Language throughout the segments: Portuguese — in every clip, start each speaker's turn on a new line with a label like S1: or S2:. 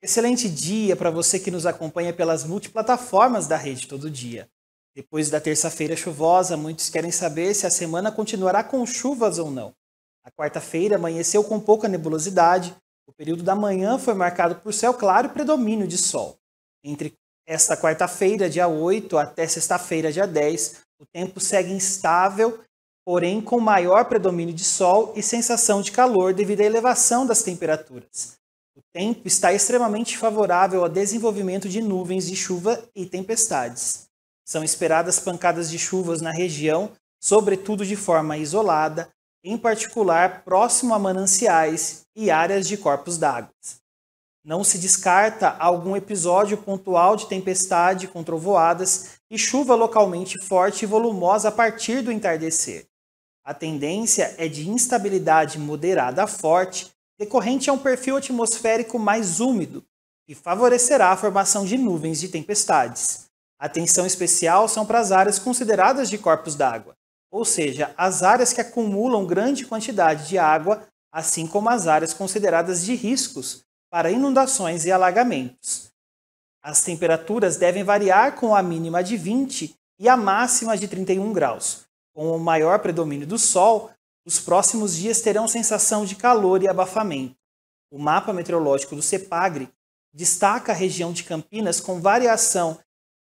S1: Excelente dia para você que nos acompanha pelas multiplataformas da rede todo dia. Depois da terça-feira chuvosa, muitos querem saber se a semana continuará com chuvas ou não. A quarta-feira amanheceu com pouca nebulosidade, o período da manhã foi marcado por céu claro e predomínio de sol. Entre esta quarta-feira, dia 8, até sexta-feira, dia 10, o tempo segue instável, porém com maior predomínio de sol e sensação de calor devido à elevação das temperaturas. O tempo está extremamente favorável ao desenvolvimento de nuvens de chuva e tempestades. São esperadas pancadas de chuvas na região, sobretudo de forma isolada, em particular próximo a mananciais e áreas de corpos d'água. Não se descarta algum episódio pontual de tempestade com trovoadas e chuva localmente forte e volumosa a partir do entardecer. A tendência é de instabilidade moderada a forte Decorrente é um perfil atmosférico mais úmido que favorecerá a formação de nuvens de tempestades. Atenção especial são para as áreas consideradas de corpos d'água, ou seja, as áreas que acumulam grande quantidade de água, assim como as áreas consideradas de riscos para inundações e alagamentos. As temperaturas devem variar com a mínima de 20 e a máxima de 31 graus, com o maior predomínio do sol os próximos dias terão sensação de calor e abafamento. O mapa meteorológico do CEPAGRE destaca a região de Campinas com variação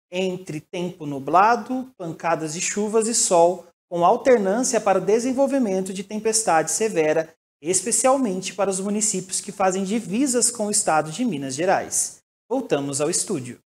S1: entre tempo nublado, pancadas de chuvas e sol, com alternância para o desenvolvimento de tempestade severa, especialmente para os municípios que fazem divisas com o estado de Minas Gerais. Voltamos ao estúdio.